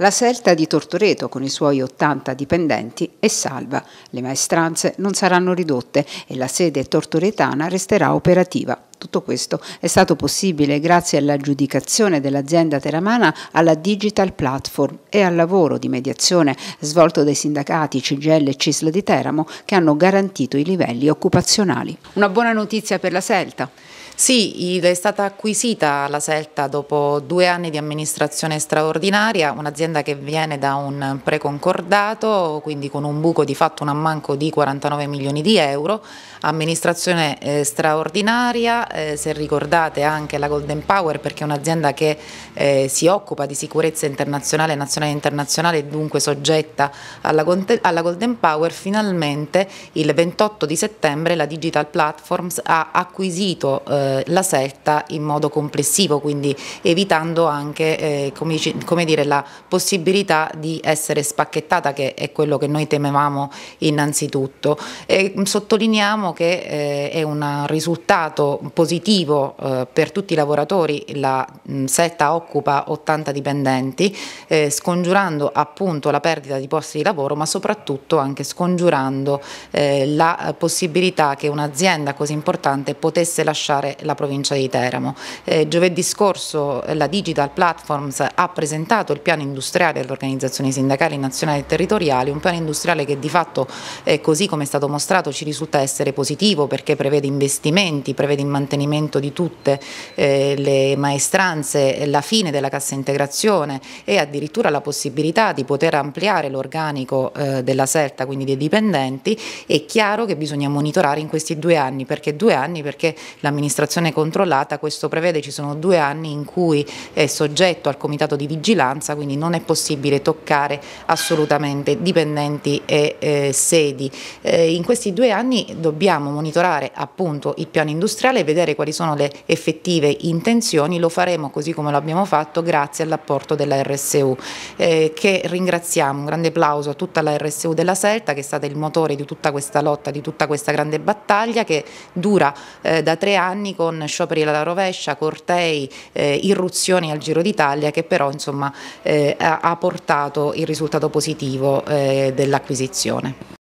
La Selta di Tortoreto, con i suoi 80 dipendenti, è salva. Le maestranze non saranno ridotte e la sede tortoretana resterà operativa. Tutto questo è stato possibile grazie all'aggiudicazione dell'azienda teramana alla Digital Platform e al lavoro di mediazione svolto dai sindacati CGL e CISL di Teramo che hanno garantito i livelli occupazionali. Una buona notizia per la Selta. Sì, è stata acquisita la Selta dopo due anni di amministrazione straordinaria, un'azienda che viene da un preconcordato, quindi con un buco di fatto un ammanco di 49 milioni di euro, amministrazione eh, straordinaria, eh, se ricordate anche la Golden Power perché è un'azienda che eh, si occupa di sicurezza internazionale, nazionale e internazionale e dunque soggetta alla, alla, Golden Power, finalmente il 28 di settembre la Digital Platforms ha acquisito eh, la setta in modo complessivo, quindi evitando anche eh, come, come dire, la possibilità di essere spacchettata che è quello che noi temevamo innanzitutto. E, mm, sottolineiamo che eh, è un risultato positivo positivo eh, per tutti i lavoratori, la mh, setta occupa 80 dipendenti, eh, scongiurando appunto la perdita di posti di lavoro, ma soprattutto anche scongiurando eh, la possibilità che un'azienda così importante potesse lasciare la provincia di Teramo. Eh, giovedì scorso eh, la Digital Platforms ha presentato il piano industriale delle organizzazioni sindacali nazionali e territoriali, un piano industriale che di fatto, eh, così come è stato mostrato, ci risulta essere positivo perché prevede investimenti, prevede il mantenimento contenimento di tutte eh, le maestranze, la fine della cassa integrazione e addirittura la possibilità di poter ampliare l'organico eh, della SERTA, quindi dei dipendenti, è chiaro che bisogna monitorare in questi due anni. Perché due anni? Perché l'amministrazione controllata questo prevede, ci sono due anni in cui è soggetto al comitato di vigilanza, quindi non è possibile toccare assolutamente dipendenti e eh, sedi. Eh, in questi due anni dobbiamo monitorare appunto il piano industriale e vedere vedere quali sono le effettive intenzioni, lo faremo così come l'abbiamo fatto grazie all'apporto della RSU, eh, che ringraziamo, un grande applauso a tutta la RSU della Selta che è stata il motore di tutta questa lotta, di tutta questa grande battaglia che dura eh, da tre anni con scioperi alla rovescia, cortei, eh, irruzioni al Giro d'Italia che però insomma, eh, ha portato il risultato positivo eh, dell'acquisizione.